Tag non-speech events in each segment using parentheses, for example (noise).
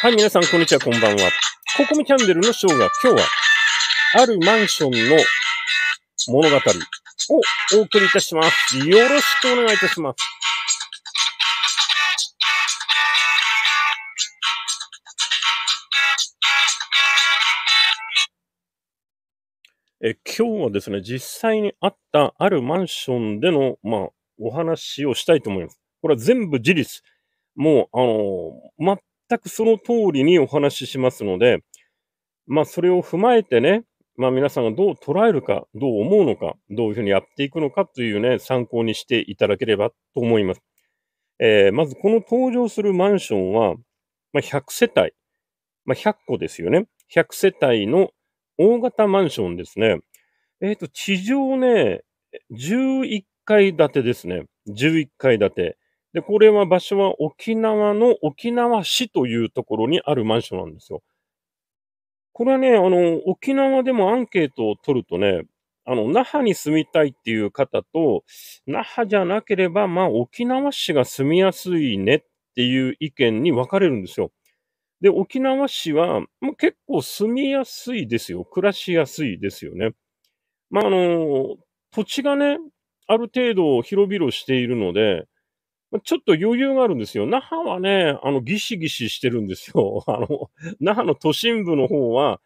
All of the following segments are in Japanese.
はい、皆さん、こんにちは、こんばんは。ココミキャンデルのショーが今日は、あるマンションの物語をお送りいたします。よろしくお願いいたします。え今日はですね、実際にあったあるマンションでの、まあ、お話をしたいと思います。これは全部事実。もう、あのー、全くその通りにお話ししますので、まあ、それを踏まえてね、まあ、皆さんがどう捉えるか、どう思うのか、どういうふうにやっていくのかというね、参考にしていただければと思います。えー、まず、この登場するマンションは、まあ、100世帯、まあ、100個ですよね。100世帯の大型マンションですね。えっ、ー、と、地上ね、11階建てですね。11階建て。で、これは場所は沖縄の沖縄市というところにあるマンションなんですよ。これはね、あの、沖縄でもアンケートを取るとね、あの、那覇に住みたいっていう方と、那覇じゃなければ、まあ、沖縄市が住みやすいねっていう意見に分かれるんですよ。で、沖縄市は、まあ、結構住みやすいですよ。暮らしやすいですよね。まあ、あの、土地がね、ある程度広々しているので、ちょっと余裕があるんですよ。那覇はね、あの、ギシギシしてるんですよ。(laughs) あの、那覇の都心部の方は、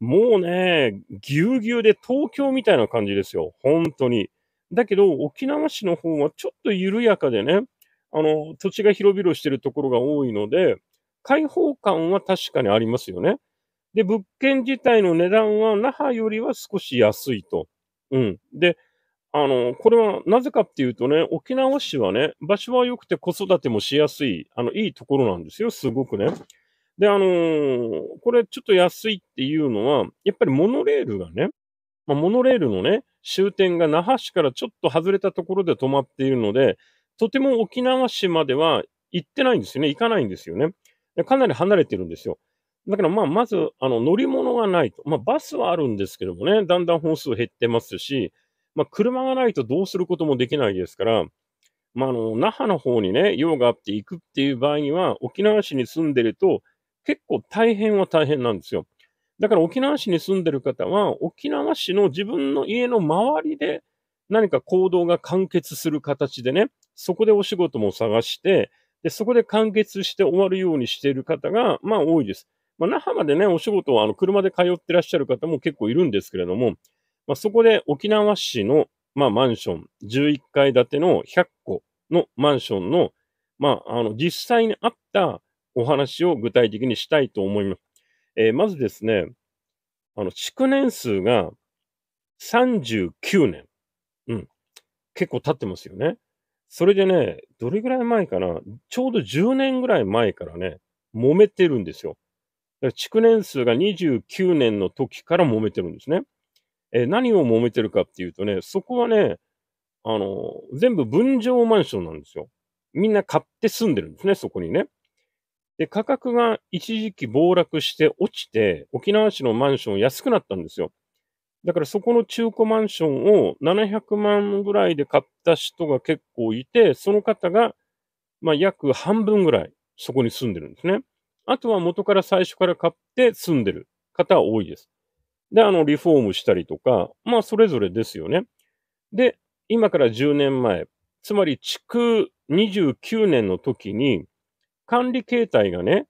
もうね、ぎゅうぎゅうで東京みたいな感じですよ。本当に。だけど、沖縄市の方はちょっと緩やかでね、あの、土地が広々してるところが多いので、開放感は確かにありますよね。で、物件自体の値段は那覇よりは少し安いと。うん。で、あの、これはなぜかっていうとね、沖縄市はね、場所は良くて子育てもしやすい、あの、いいところなんですよ、すごくね。で、あのー、これちょっと安いっていうのは、やっぱりモノレールがね、まあ、モノレールのね、終点が那覇市からちょっと外れたところで止まっているので、とても沖縄市までは行ってないんですよね、行かないんですよね。かなり離れてるんですよ。だからまあ、まず、あの、乗り物がないと。まあ、バスはあるんですけどもね、だんだん本数減ってますし、まあ、車がないとどうすることもできないですから、まあ、あの、那覇の方にね、用があって行くっていう場合には、沖縄市に住んでると、結構大変は大変なんですよ。だから沖縄市に住んでる方は、沖縄市の自分の家の周りで何か行動が完結する形でね、そこでお仕事も探して、で、そこで完結して終わるようにしている方が、まあ多いです。まあ、那覇までね、お仕事をあの車で通ってらっしゃる方も結構いるんですけれども、まあ、そこで沖縄市の、まあ、マンション、11階建ての100個のマンションの、まあ、あの、実際にあったお話を具体的にしたいと思います。えー、まずですね、あの、築年数が39年。うん。結構経ってますよね。それでね、どれぐらい前かな、ちょうど10年ぐらい前からね、揉めてるんですよ。築年数が29年の時から揉めてるんですね。えー、何を揉めてるかっていうとね、そこはね、あの、全部分譲マンションなんですよ。みんな買って住んでるんですね、そこにね。で、価格が一時期暴落して落ちて、沖縄市のマンション安くなったんですよ。だからそこの中古マンションを700万ぐらいで買った人が結構いて、その方が、まあ、約半分ぐらいそこに住んでるんですね。あとは元から最初から買って住んでる方は多いです。で、あの、リフォームしたりとか、まあ、それぞれですよね。で、今から10年前、つまり、築29年の時に、管理形態がね、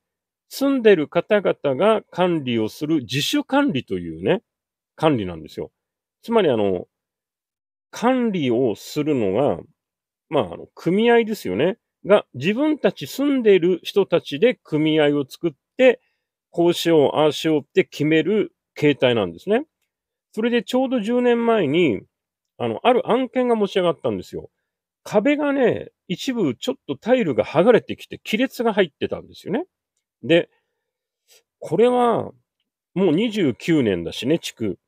住んでる方々が管理をする自主管理というね、管理なんですよ。つまり、あの、管理をするのが、まあ、あの、組合ですよね。が、自分たち住んでいる人たちで組合を作って、こうしよう、ああしようって決める携帯なんですね。それでちょうど10年前に、あの、ある案件が持ち上がったんですよ。壁がね、一部ちょっとタイルが剥がれてきて亀裂が入ってたんですよね。で、これはもう29年だしね、地区。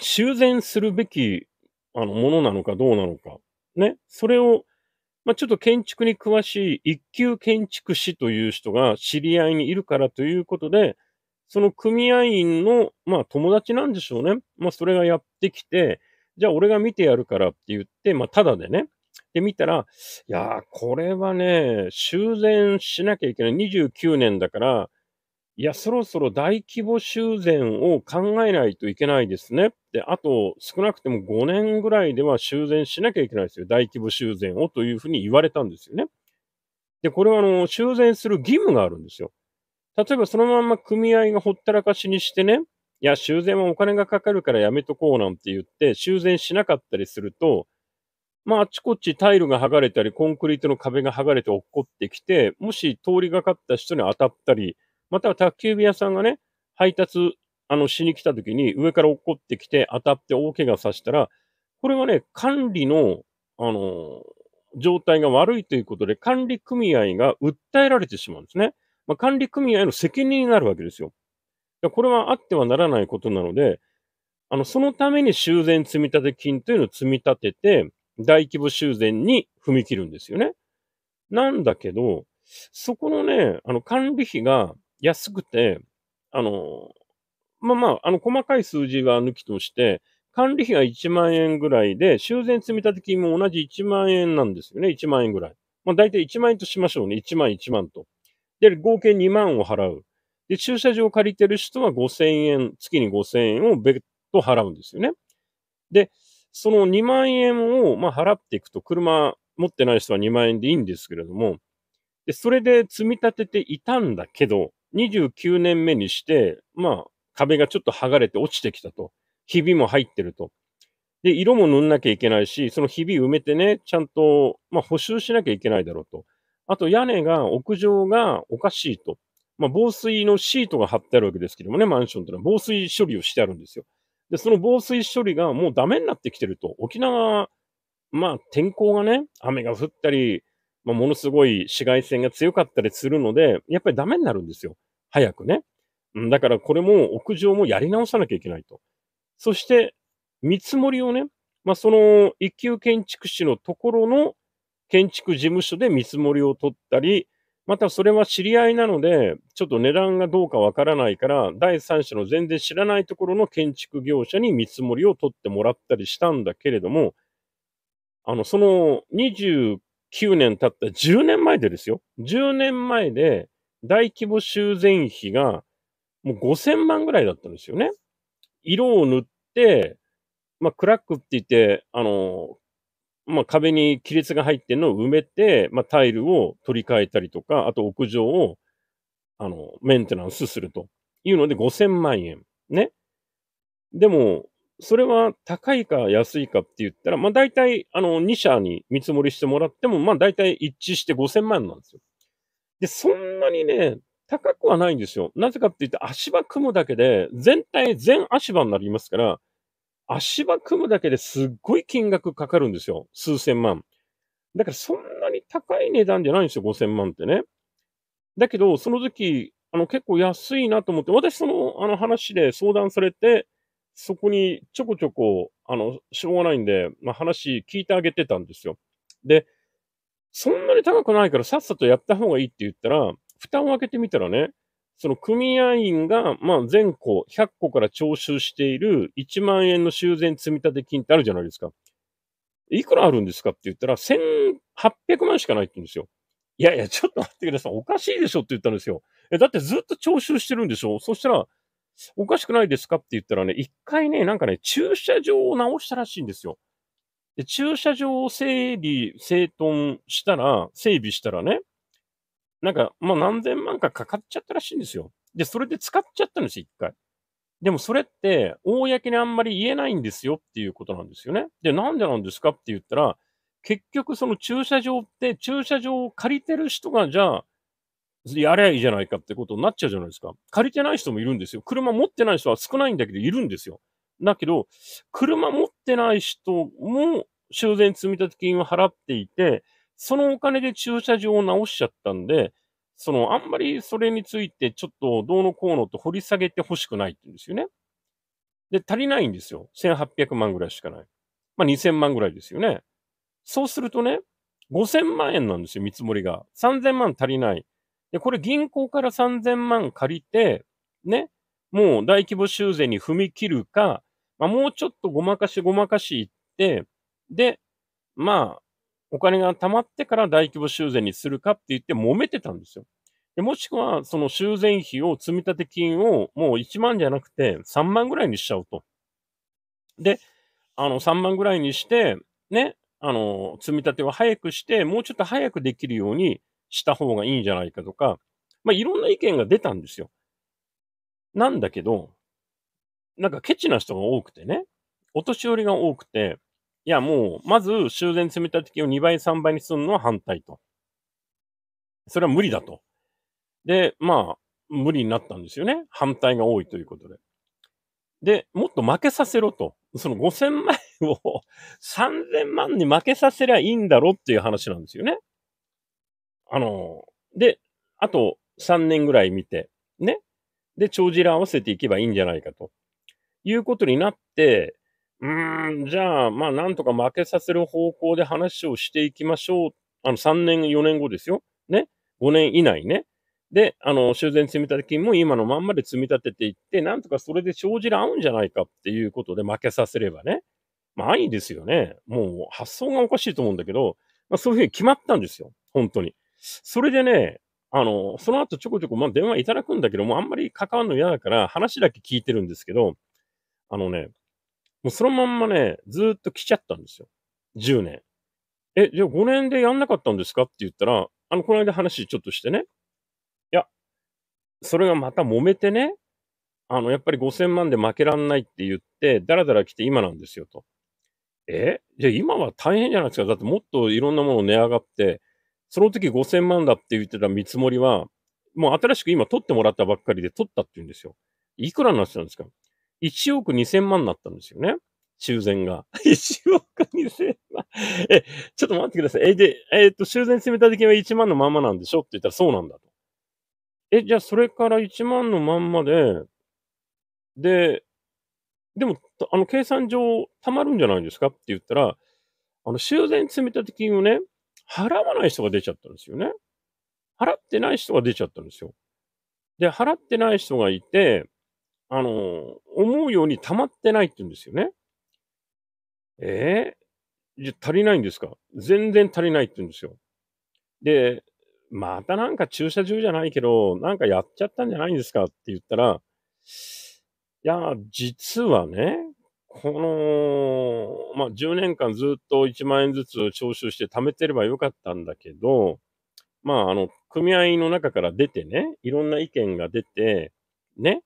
修繕するべきあのものなのかどうなのか。ね。それを、まあ、ちょっと建築に詳しい一級建築士という人が知り合いにいるからということで、その組合員の、まあ、友達なんでしょうね。まあ、それがやってきて、じゃあ俺が見てやるからって言って、まあ、ただでね。で、見たら、いやー、これはね、修繕しなきゃいけない。29年だから、いや、そろそろ大規模修繕を考えないといけないですね。で、あと、少なくても5年ぐらいでは修繕しなきゃいけないですよ。大規模修繕をというふうに言われたんですよね。で、これは、あの、修繕する義務があるんですよ。例えばそのまま組合がほったらかしにしてね、いや、修繕はお金がかかるからやめとこうなんて言って、修繕しなかったりすると、まあ、あちこちタイルが剥がれたり、コンクリートの壁が剥がれて落っこってきて、もし通りがかった人に当たったり、または宅急便屋さんがね、配達あのしに来た時に上から落っこってきて当たって大怪我させたら、これはね、管理の、あのー、状態が悪いということで、管理組合が訴えられてしまうんですね。まあ、管理組合の責任になるわけですよ。これはあってはならないことなので、あの、そのために修繕積立金というのを積み立てて、大規模修繕に踏み切るんですよね。なんだけど、そこのね、あの、管理費が安くて、あの、まあまあ、あの、細かい数字は抜きとして、管理費が1万円ぐらいで、修繕積立金も同じ1万円なんですよね、1万円ぐらい。まあ大体1万円としましょうね、1万1万と。で、合計2万を払う。で、駐車場を借りてる人は5000円、月に5000円を別途払うんですよね。で、その2万円を、まあ、払っていくと、車持ってない人は2万円でいいんですけれども、で、それで積み立てていたんだけど、29年目にして、まあ、壁がちょっと剥がれて落ちてきたと。ひびも入ってると。で、色も塗んなきゃいけないし、そのひび埋めてね、ちゃんと、まあ、補修しなきゃいけないだろうと。あと屋根が、屋上がおかしいと。まあ、防水のシートが貼ってあるわけですけどもね、マンションというのは防水処理をしてあるんですよ。で、その防水処理がもうダメになってきてると。沖縄、まあ天候がね、雨が降ったり、まあ、ものすごい紫外線が強かったりするので、やっぱりダメになるんですよ。早くね。だからこれも屋上もやり直さなきゃいけないと。そして、見積もりをね、まあ、その一級建築士のところの建築事務所で見積もりを取ったり、またそれは知り合いなので、ちょっと値段がどうかわからないから、第三者の全然知らないところの建築業者に見積もりを取ってもらったりしたんだけれども、あの、その29年経った10年前でですよ。10年前で大規模修繕費がもう5000万ぐらいだったんですよね。色を塗って、まあ、クラックって言って、あの、まあ、壁に亀裂が入ってるのを埋めて、まあ、タイルを取り替えたりとか、あと屋上を、あの、メンテナンスするというので5000万円。ね。でも、それは高いか安いかって言ったら、まあ大体、あの、2社に見積もりしてもらっても、まあ大体一致して5000万なんですよ。で、そんなにね、高くはないんですよ。なぜかって言って足場組むだけで、全体、全足場になりますから、足場組むだけですっごい金額かかるんですよ。数千万。だからそんなに高い値段じゃないんですよ、5000万ってね。だけど、その時、あの、結構安いなと思って、私その、あの話で相談されて、そこにちょこちょこ、あの、しょうがないんで、まあ、話聞いてあげてたんですよ。で、そんなに高くないからさっさとやった方がいいって言ったら、蓋を開けてみたらね、その組合員が、まあ、全校100個から徴収している1万円の修繕積立金ってあるじゃないですか。いくらあるんですかって言ったら、1800万しかないって言うんですよ。いやいや、ちょっと待ってください。おかしいでしょって言ったんですよ。え、だってずっと徴収してるんでしょそしたら、おかしくないですかって言ったらね、一回ね、なんかね、駐車場を直したらしいんですよ。で、駐車場を整理、整頓したら、整備したらね、なんか、もう何千万かかかっちゃったらしいんですよ。で、それで使っちゃったんですよ、一回。でもそれって、公にあんまり言えないんですよっていうことなんですよね。で、なんでなんですかって言ったら、結局その駐車場って、駐車場を借りてる人が、じゃあ、やればいいじゃないかってことになっちゃうじゃないですか。借りてない人もいるんですよ。車持ってない人は少ないんだけど、いるんですよ。だけど、車持ってない人も修繕積立金を払っていて、そのお金で駐車場を直しちゃったんで、その、あんまりそれについてちょっとどうのこうのと掘り下げてほしくないって言うんですよね。で、足りないんですよ。1800万ぐらいしかない。まあ、2000万ぐらいですよね。そうするとね、5000万円なんですよ、見積もりが。3000万足りない。で、これ銀行から3000万借りて、ね、もう大規模修繕に踏み切るか、まあ、もうちょっとごまかしごまかし言って、で、まあ、お金が貯まってから大規模修繕にするかって言って揉めてたんですよ。でもしくは、その修繕費を積立金をもう1万じゃなくて3万ぐらいにしちゃうと。で、あの3万ぐらいにして、ね、あの、積み立てを早くして、もうちょっと早くできるようにした方がいいんじゃないかとか、まあ、いろんな意見が出たんですよ。なんだけど、なんかケチな人が多くてね、お年寄りが多くて、いや、もう、まず修繕積み立て金を2倍、3倍にするのは反対と。それは無理だと。で、まあ、無理になったんですよね。反対が多いということで。で、もっと負けさせろと。その5000万円を3000 (laughs) 万に負けさせりゃいいんだろっていう話なんですよね。あの、で、あと3年ぐらい見て、ね。で、帳尻合わせていけばいいんじゃないかと。いうことになって、うーん、じゃあ、まあ、なんとか負けさせる方向で話をしていきましょう。あの、3年、4年後ですよ。ね。5年以内ね。で、あの、修繕積立金も今のまんまで積み立てていって、なんとかそれで生じら合うんじゃないかっていうことで負けさせればね。まあ、いいですよね。もう発想がおかしいと思うんだけど、まあ、そういうふうに決まったんですよ。本当に。それでね、あの、その後ちょこちょこ、まあ、電話いただくんだけども、あんまり関わるの嫌だから話だけ聞いてるんですけど、あのね、もうそのまんまね、ずっと来ちゃったんですよ。10年。え、じゃあ5年でやんなかったんですかって言ったら、あの、この間話ちょっとしてね。いや、それがまた揉めてね、あの、やっぱり5000万で負けらんないって言って、だらだら来て今なんですよと。えじゃあ今は大変じゃないですか。だってもっといろんなもの値上がって、その時5000万だって言ってた見積もりは、もう新しく今取ってもらったばっかりで取ったって言うんですよ。いくらになってたんですか1億2000万になったんですよね。修繕が。1 (laughs) 億2000万。え、ちょっと待ってください。え、で、えっ、と、修繕積た時は1万のまんまなんでしょって言ったらそうなんだと。え、じゃあそれから1万のまんまで、で、でも、あの、計算上、たまるんじゃないですかって言ったら、あの、修繕積立金をね、払わない人が出ちゃったんですよね。払ってない人が出ちゃったんですよ。で、払ってない人がいて、あの、思うように溜まってないって言うんですよね。えー、じゃ足りないんですか全然足りないって言うんですよ。で、またなんか駐車場じゃないけど、なんかやっちゃったんじゃないんですかって言ったら、いや、実はね、この、まあ、10年間ずっと1万円ずつ徴収して貯めてればよかったんだけど、まあ、あの、組合の中から出てね、いろんな意見が出て、ね、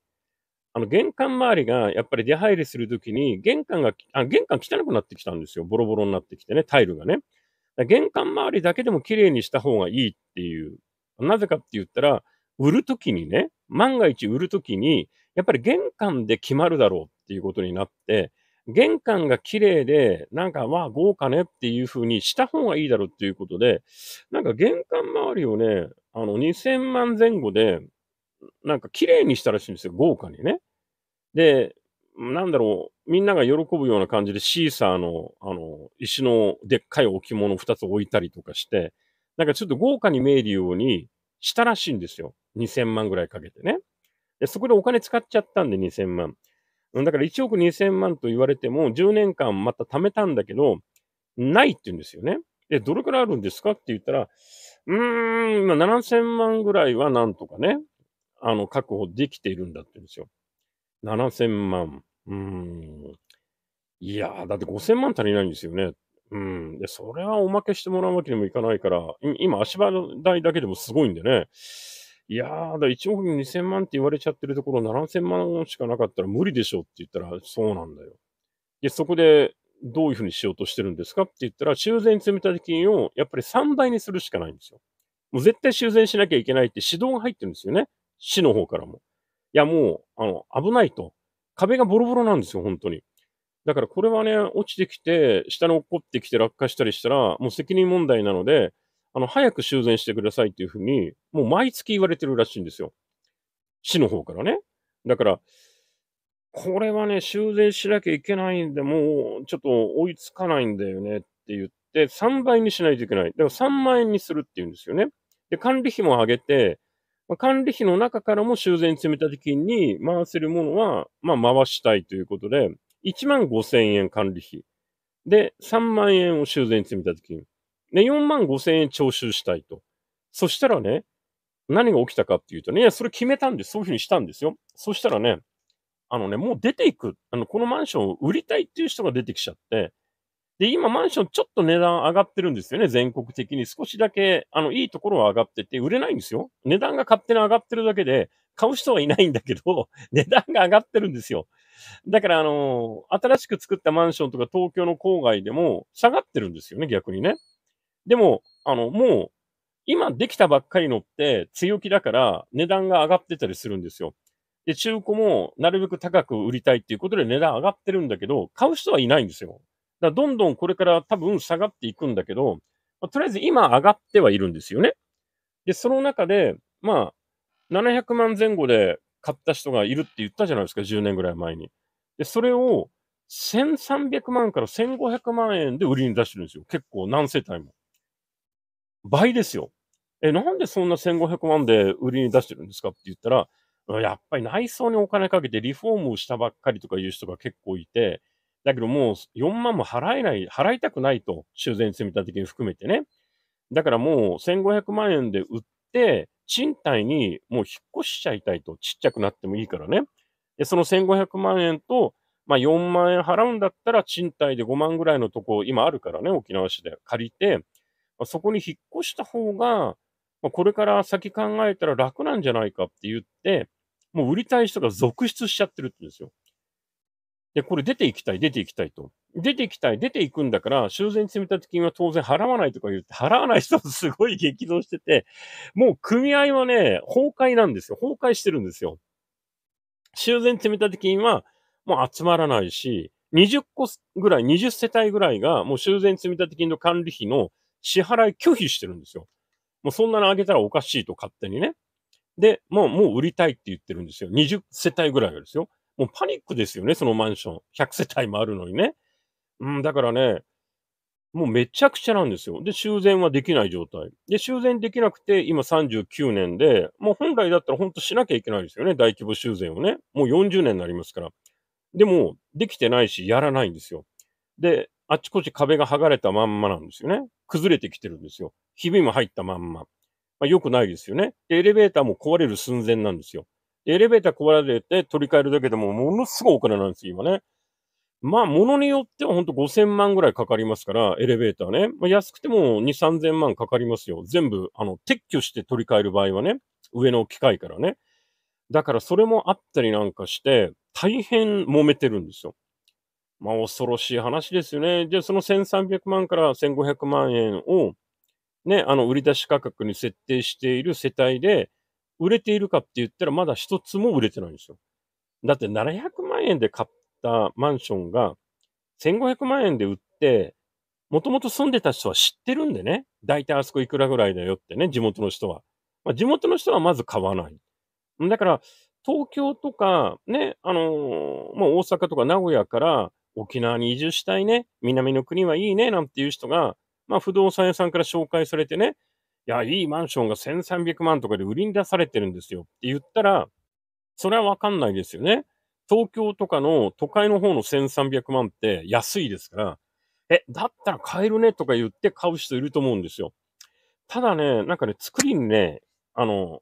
あの、玄関周りが、やっぱり出入りするときに、玄関があ、玄関汚くなってきたんですよ。ボロボロになってきてね、タイルがね。玄関周りだけでも綺麗にした方がいいっていう。なぜかって言ったら、売るときにね、万が一売るときに、やっぱり玄関で決まるだろうっていうことになって、玄関が綺麗で、なんか、まあ、豪華ねっていう風にした方がいいだろうっていうことで、なんか玄関周りをね、あの、2000万前後で、なんか綺麗にしたらしいんですよ、豪華にね。で、なんだろう、みんなが喜ぶような感じでシーサーの、あの、石のでっかい置物2つ置いたりとかして、なんかちょっと豪華に見えるようにしたらしいんですよ。2000万ぐらいかけてね。で、そこでお金使っちゃったんで2000万。だから1億2000万と言われても、10年間また貯めたんだけど、ないって言うんですよね。で、どれくらいあるんですかって言ったら、うーん、今7000万ぐらいはなんとかね、あの、確保できているんだって言うんですよ。7000万。うん。いやだって5000万足りないんですよね。うん。で、それはおまけしてもらうわけにもいかないから、今、足場代だけでもすごいんでね。いやー、だ1億2000万って言われちゃってるところ、7000万しかなかったら無理でしょって言ったら、そうなんだよ。で、そこで、どういうふうにしようとしてるんですかって言ったら、修繕積立金をやっぱり3倍にするしかないんですよ。もう絶対修繕しなきゃいけないって指導が入ってるんですよね。市の方からも。いや、もう、あの、危ないと。壁がボロボロなんですよ、本当に。だからこれはね、落ちてきて、下に落っこってきて落下したりしたら、もう責任問題なので、あの、早く修繕してくださいっていうふうに、もう毎月言われてるらしいんですよ。市の方からね。だから、これはね、修繕しなきゃいけないんで、もうちょっと追いつかないんだよねって言って、3倍にしないといけない。だから3万円にするっていうんですよね。で、管理費も上げて、まあ、管理費の中からも修繕積立金に回せるものは、まあ、回したいということで、1万5千円管理費。で、3万円を修繕積立金。で、4万5千円徴収したいと。そしたらね、何が起きたかっていうとね、いや、それ決めたんです。そういうふうにしたんですよ。そしたらね、あのね、もう出ていく。あの、このマンションを売りたいっていう人が出てきちゃって、で、今マンションちょっと値段上がってるんですよね、全国的に。少しだけ、あの、いいところは上がってて、売れないんですよ。値段が勝手に上がってるだけで、買う人はいないんだけど、(laughs) 値段が上がってるんですよ。だから、あのー、新しく作ったマンションとか東京の郊外でも下がってるんですよね、逆にね。でも、あの、もう、今できたばっかりのって強気だから値段が上がってたりするんですよ。で、中古もなるべく高く売りたいっていうことで値段上がってるんだけど、買う人はいないんですよ。だどんどんこれから多分下がっていくんだけど、まあ、とりあえず今上がってはいるんですよね。で、その中で、まあ、700万前後で買った人がいるって言ったじゃないですか、10年ぐらい前に。で、それを1300万から1500万円で売りに出してるんですよ。結構何世帯も。倍ですよ。え、なんでそんな1500万で売りに出してるんですかって言ったら、やっぱり内装にお金かけてリフォームをしたばっかりとかいう人が結構いて、だけどもう4万も払えない、払いたくないと、修繕積立金含めてね。だからもう1500万円で売って、賃貸にもう引っ越しちゃいたいと、ちっちゃくなってもいいからね。で、その1500万円と、まあ4万円払うんだったら賃貸で5万ぐらいのとこ今あるからね、沖縄市で借りて、まあ、そこに引っ越した方が、まあ、これから先考えたら楽なんじゃないかって言って、もう売りたい人が続出しちゃってるって言うんですよ。で、これ出ていきたい、出ていきたいと。出ていきたい、出ていくんだから、修繕積立金は当然払わないとか言って、払わない人すごい激動してて、もう組合はね、崩壊なんですよ。崩壊してるんですよ。修繕積立金はもう集まらないし、20個ぐらい、20世帯ぐらいがもう修繕積立金の管理費の支払い拒否してるんですよ。もうそんなのあげたらおかしいと勝手にね。で、もう、もう売りたいって言ってるんですよ。20世帯ぐらいがですよ。もうパニックですよね、そのマンション。100世帯もあるのにね。うん、だからね、もうめちゃくちゃなんですよ。で、修繕はできない状態。で、修繕できなくて、今39年で、もう本来だったら本当しなきゃいけないですよね、大規模修繕をね。もう40年になりますから。でも、できてないし、やらないんですよ。で、あっちこっち壁が剥がれたまんまなんですよね。崩れてきてるんですよ。ひびも入ったまんま。まあ、良くないですよね。で、エレベーターも壊れる寸前なんですよ。エレベーター壊れて取り替えるだけでもものすごいお金なんですよ、今ね。まあ、ものによってはほんと5000万ぐらいかかりますから、エレベーターね。まあ、安くても2、3000万かかりますよ。全部、あの、撤去して取り替える場合はね、上の機械からね。だからそれもあったりなんかして、大変揉めてるんですよ。まあ、恐ろしい話ですよね。じゃあ、その1300万から1500万円を、ね、あの、売り出し価格に設定している世帯で、売れているかって言ったら、まだ一つも売れてないんですよ。だって700万円で買ったマンションが、1500万円で売って、もともと住んでた人は知ってるんでね。だいたいあそこいくらぐらいだよってね、地元の人は。まあ、地元の人はまず買わない。だから、東京とか、ね、あのー、もう大阪とか名古屋から沖縄に移住したいね、南の国はいいね、なんていう人が、まあ不動産屋さんから紹介されてね、いや、いいマンションが1300万とかで売りに出されてるんですよって言ったら、それはわかんないですよね。東京とかの都会の方の1300万って安いですから、え、だったら買えるねとか言って買う人いると思うんですよ。ただね、なんかね、作りにね、あの、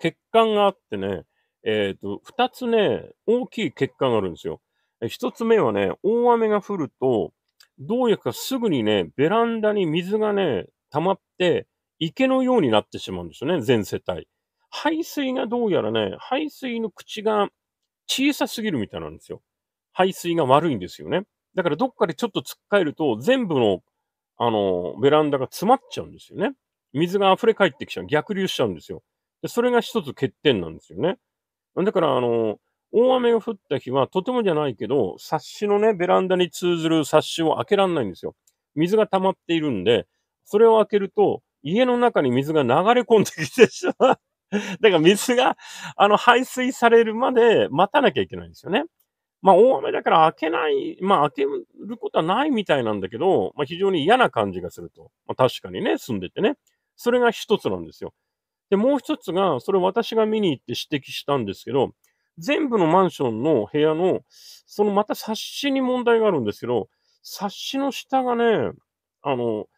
欠陥があってね、えっ、ー、と、二つね、大きい欠陥があるんですよ。一つ目はね、大雨が降ると、どうやかすぐにね、ベランダに水がね、溜まって、池のようになってしまうんですよね、全世帯。排水がどうやらね、排水の口が小さすぎるみたいなんですよ。排水が悪いんですよね。だからどっかでちょっと突っかえると、全部の、あの、ベランダが詰まっちゃうんですよね。水が溢れ返ってきちゃう。逆流しちゃうんですよ。でそれが一つ欠点なんですよね。だから、あの、大雨が降った日は、とてもじゃないけど、冊子のね、ベランダに通ずる冊子を開けられないんですよ。水が溜まっているんで、それを開けると、家の中に水が流れ込んできてしまう。(laughs) だから水が、あの、排水されるまで待たなきゃいけないんですよね。まあ、大雨だから開けない、まあ、開けることはないみたいなんだけど、まあ、非常に嫌な感じがすると。まあ、確かにね、住んでてね。それが一つなんですよ。で、もう一つが、それ私が見に行って指摘したんですけど、全部のマンションの部屋の、そのまた冊子に問題があるんですけど、冊子の下がね、あの、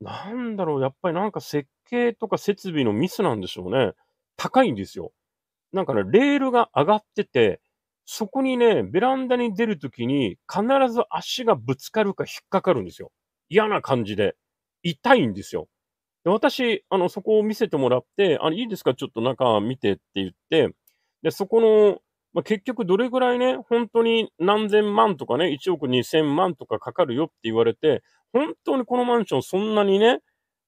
なんだろう、やっぱりなんか設計とか設備のミスなんでしょうね。高いんですよ。なんかね、レールが上がってて、そこにね、ベランダに出るときに必ず足がぶつかるか引っかかるんですよ。嫌な感じで。痛いんですよ。で私、あの、そこを見せてもらって、あいいですかちょっと中見てって言って、で、そこのまあ、結局どれぐらいね、本当に何千万とかね、1億2 0 0 0万とかかかるよって言われて、本当にこのマンションそんなにね、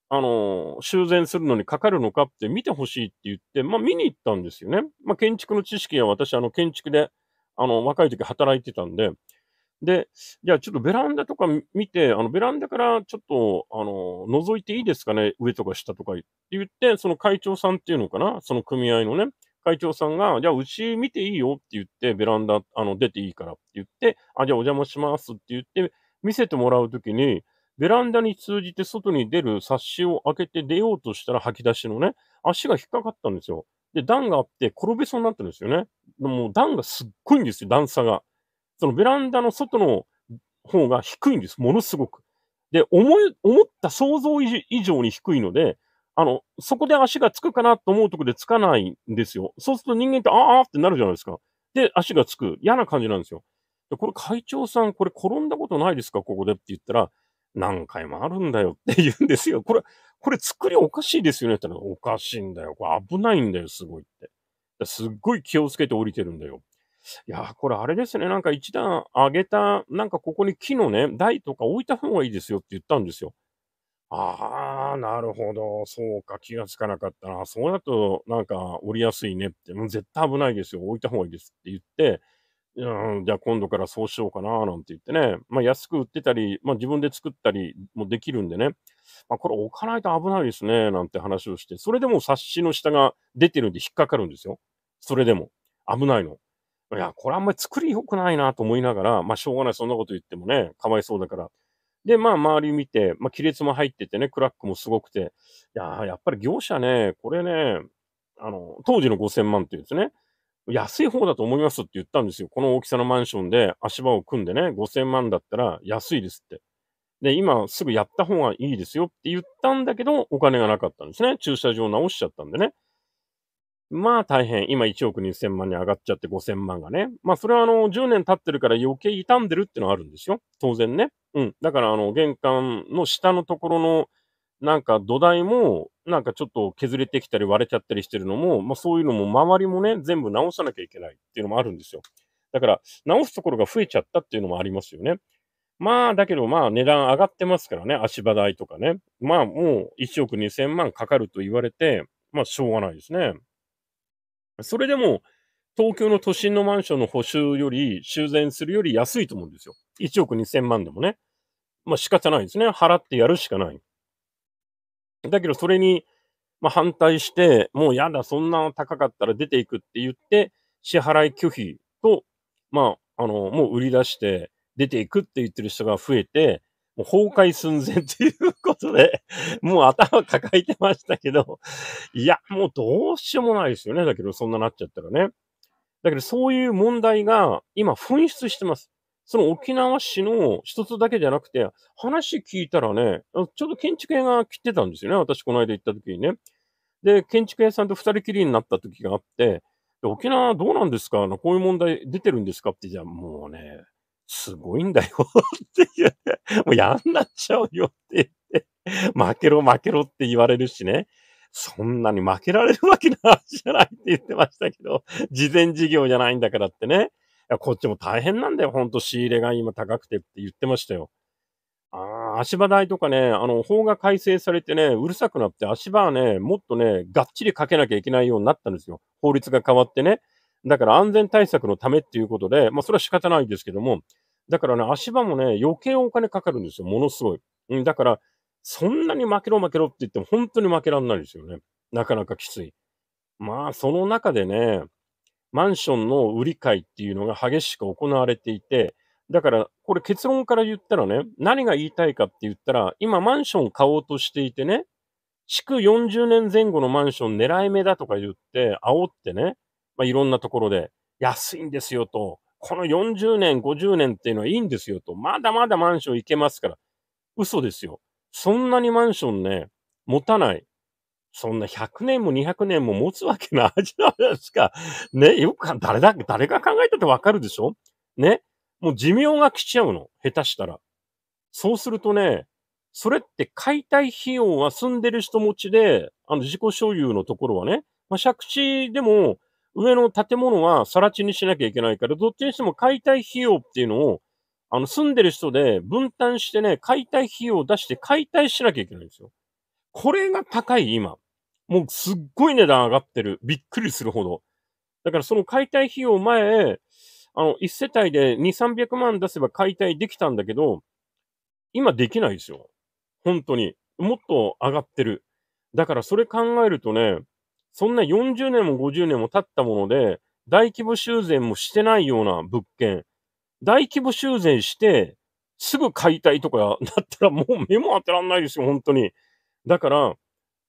あのー、修繕するのにかかるのかって見てほしいって言って、まあ見に行ったんですよね。まあ建築の知識は私、あの建築で、あの、若い時働いてたんで、で、じゃあちょっとベランダとか見て、あのベランダからちょっと、あの、覗いていいですかね、上とか下とかって言って、その会長さんっていうのかな、その組合のね、会長さんが、じゃあ、牛見ていいよって言って、ベランダ、あの、出ていいからって言って、あ、じゃあお邪魔しますって言って、見せてもらうときに、ベランダに通じて外に出る冊子を開けて出ようとしたら吐き出しのね、足が引っかかったんですよ。で、段があって転べそうになったんですよね。もう段がすっごいんですよ、段差が。そのベランダの外の方が低いんです、ものすごく。で、思い、思った想像以上に低いので、あの、そこで足がつくかなと思うとこでつかないんですよ。そうすると人間ってああってなるじゃないですか。で、足がつく。嫌な感じなんですよ。で、これ会長さん、これ転んだことないですかここでって言ったら、何回もあるんだよって言うんですよ。これ、これ作りおかしいですよねって言ったら、おかしいんだよ。これ危ないんだよ、すごいって。すっごい気をつけて降りてるんだよ。いやー、これあれですね。なんか一段上げた、なんかここに木のね、台とか置いた方がいいですよって言ったんですよ。ああ、なるほど。そうか。気がつかなかったな。そうだと、なんか、降りやすいねって。もう絶対危ないですよ。置いた方がいいですって言って、うん、じゃあ今度からそうしようかな、なんて言ってね。まあ、安く売ってたり、まあ、自分で作ったりもできるんでね。まあ、これ置かないと危ないですね、なんて話をして。それでも冊子の下が出てるんで引っかかるんですよ。それでも。危ないの。いや、これあんまり作り良くないなと思いながら、まあ、しょうがない。そんなこと言ってもね、かわいそうだから。で、まあ、周り見て、まあ、亀裂も入っててね、クラックもすごくて、いややっぱり業者ね、これね、あの、当時の5000万っていうんですね、安い方だと思いますって言ったんですよ。この大きさのマンションで足場を組んでね、5000万だったら安いですって。で、今すぐやった方がいいですよって言ったんだけど、お金がなかったんですね。駐車場直しちゃったんでね。まあ大変。今1億2000万に上がっちゃって5000万がね。まあそれはあの、10年経ってるから余計傷んでるってのはあるんですよ。当然ね。うん。だからあの、玄関の下のところの、なんか土台も、なんかちょっと削れてきたり割れちゃったりしてるのも、まあそういうのも周りもね、全部直さなきゃいけないっていうのもあるんですよ。だから、直すところが増えちゃったっていうのもありますよね。まあ、だけどまあ値段上がってますからね、足場代とかね。まあもう1億2000万かかると言われて、まあしょうがないですね。それでも、東京の都心のマンションの補修より、修繕するより安いと思うんですよ。1億2000万でもね。まあ仕方ないですね。払ってやるしかない。だけど、それに、まあ、反対して、もうやだ、そんな高かったら出ていくって言って、支払い拒否と、まあ、あの、もう売り出して出ていくって言ってる人が増えて、もう崩壊寸前ということで、もう頭抱えてましたけど、いや、もうどうしようもないですよね。だけど、そんななっちゃったらね。だけど、そういう問題が今噴出してます。その沖縄市の一つだけじゃなくて、話聞いたらね、ちょうど建築屋が来てたんですよね。私、この間行った時にね。で、建築屋さんと二人きりになった時があって、沖縄どうなんですかこういう問題出てるんですかって、じゃあもうね、すごいんだよっていう、(laughs) もうやんなっちゃうよって言って、負けろ負けろって言われるしね。そんなに負けられるわけないじゃないって言ってましたけど、事前事業じゃないんだからってね。いやこっちも大変なんだよ。ほんと仕入れが今高くてって言ってましたよ。ああ、足場代とかね、あの、法が改正されてね、うるさくなって足場はね、もっとね、がっちりかけなきゃいけないようになったんですよ。法律が変わってね。だから安全対策のためっていうことで、まあそれは仕方ないんですけども、だからね、足場もね、余計お金かかるんですよ、ものすごい。うん、だから、そんなに負けろ負けろって言っても本当に負けらんないですよね。なかなかきつい。まあ、その中でね、マンションの売り買いっていうのが激しく行われていて、だから、これ結論から言ったらね、何が言いたいかって言ったら、今マンション買おうとしていてね、築40年前後のマンション狙い目だとか言って、煽ってね、まあ、いろんなところで安いんですよと、この40年、50年っていうのはいいんですよと、まだまだマンション行けますから、嘘ですよ。そんなにマンションね、持たない。そんな100年も200年も持つわけないじゃないですか。ね、よく誰だ、誰が考えたってわかるでしょね、もう寿命が来ちゃうの。下手したら。そうするとね、それって解体費用は住んでる人持ちで、あの自己所有のところはね、まあ、借地でも上の建物は更地にしなきゃいけないから、どっちにしても解体費用っていうのを、あの、住んでる人で分担してね、解体費用を出して解体しなきゃいけないんですよ。これが高い、今。もうすっごい値段上がってる。びっくりするほど。だからその解体費用前、あの、1世帯で2、300万出せば解体できたんだけど、今できないですよ。本当に。もっと上がってる。だからそれ考えるとね、そんな40年も50年も経ったもので、大規模修繕もしてないような物件、大規模修繕して、すぐ解体とかだ (laughs) ったらもう目も当てらんないですよ、本当に。だから、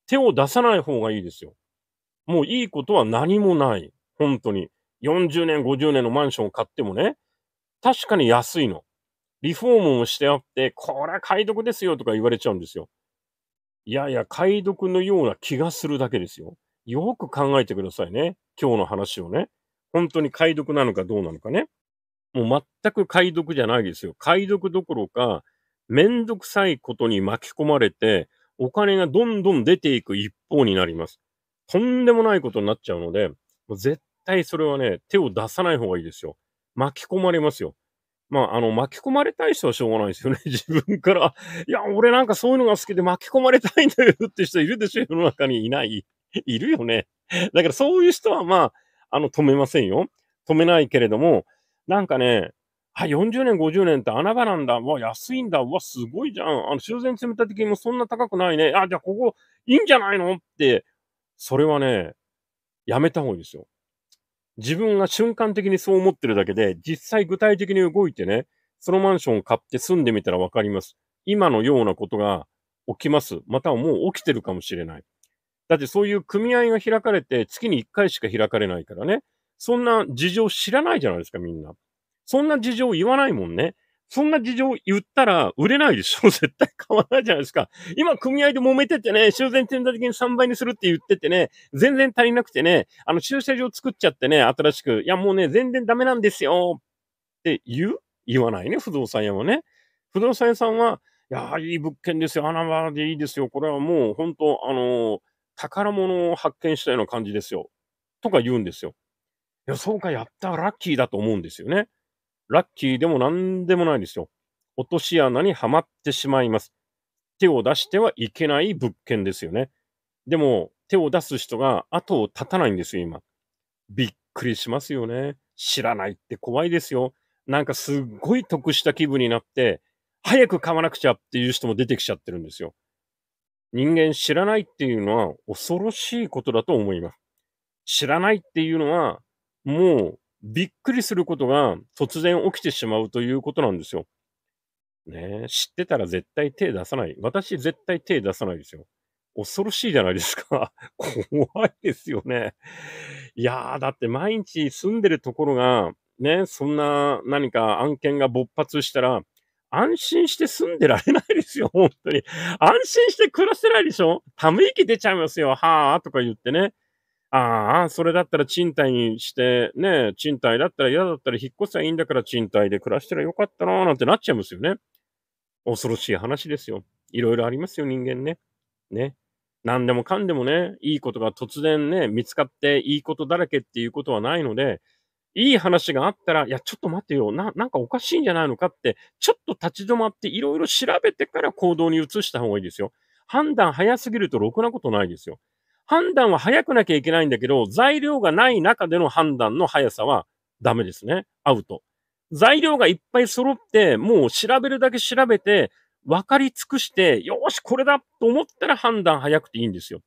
手を出さない方がいいですよ。もういいことは何もない。本当に。40年、50年のマンションを買ってもね、確かに安いの。リフォームをしてあって、これは解読ですよとか言われちゃうんですよ。いやいや、解読のような気がするだけですよ。よく考えてくださいね。今日の話をね。本当に解読なのかどうなのかね。もう全く解読じゃないですよ。解読どころか、めんどくさいことに巻き込まれて、お金がどんどん出ていく一方になります。とんでもないことになっちゃうので、もう絶対それはね、手を出さない方がいいですよ。巻き込まれますよ。まあ、あの、巻き込まれたい人はしょうがないですよね。(laughs) 自分から、いや、俺なんかそういうのが好きで巻き込まれたいんだよって人いるでしょ世の中にいない。(laughs) いるよね。だからそういう人はまあ、あの、止めませんよ。止めないけれども、なんかね、あ、40年、50年って穴場なんだ。わ、安いんだ。わ、すごいじゃん。あの、修繕積立金もそんな高くないね。あ、じゃあここいいんじゃないのって、それはね、やめた方がいいですよ。自分が瞬間的にそう思ってるだけで、実際具体的に動いてね、そのマンションを買って住んでみたらわかります。今のようなことが起きます。またはもう起きてるかもしれない。だってそういう組合が開かれて月に1回しか開かれないからね。そんな事情知らないじゃないですか、みんな。そんな事情言わないもんね。そんな事情言ったら売れないでしょ (laughs) 絶対買わないじゃないですか。今組合で揉めててね、修繕転座的に3倍にするって言っててね、全然足りなくてね、あの駐車場作っちゃってね、新しく、いやもうね、全然ダメなんですよって言う言わないね、不動産屋はね。不動産屋さんは、いや、いい物件ですよ。穴場でいいですよ。これはもう本当、あのー宝物を発見したような感じですよ。とか言うんですよ。いや、そうか、やったラッキーだと思うんですよね。ラッキーでも何でもないですよ。落とし穴にはまってしまいます。手を出してはいけない物件ですよね。でも、手を出す人が後を絶たないんですよ、今。びっくりしますよね。知らないって怖いですよ。なんかすっごい得した気分になって、早く買わなくちゃっていう人も出てきちゃってるんですよ。人間知らないっていうのは恐ろしいことだと思います。知らないっていうのは、もうびっくりすることが突然起きてしまうということなんですよ。ね知ってたら絶対手出さない。私絶対手出さないですよ。恐ろしいじゃないですか。(laughs) 怖いですよね。いやー、だって毎日住んでるところが、ね、そんな何か案件が勃発したら、安心して住んでられないですよ、(laughs) 本当に。安心して暮らせないでしょため息出ちゃいますよ、はあとか言ってね。ああ、それだったら賃貸にして、ね、賃貸だったら嫌だったら引っ越せばいいんだから賃貸で暮らしたらよかったななんてなっちゃいますよね。恐ろしい話ですよ。いろいろありますよ、人間ね。ね。何でもかんでもね、いいことが突然ね、見つかっていいことだらけっていうことはないので、いい話があったら、いや、ちょっと待ってよ、な、なんかおかしいんじゃないのかって、ちょっと立ち止まっていろいろ調べてから行動に移した方がいいですよ。判断早すぎるとろくなことないですよ。判断は早くなきゃいけないんだけど、材料がない中での判断の速さはダメですね。アウト。材料がいっぱい揃って、もう調べるだけ調べて、分かり尽くして、よし、これだと思ったら判断早くていいんですよ。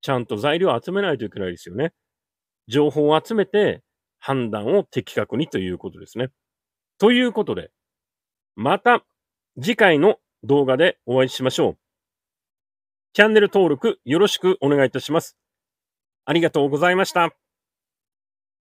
ちゃんと材料集めないといけないですよね。情報を集めて、判断を的確にということですね。ということで、また次回の動画でお会いしましょう。チャンネル登録よろしくお願いいたします。ありがとうございました。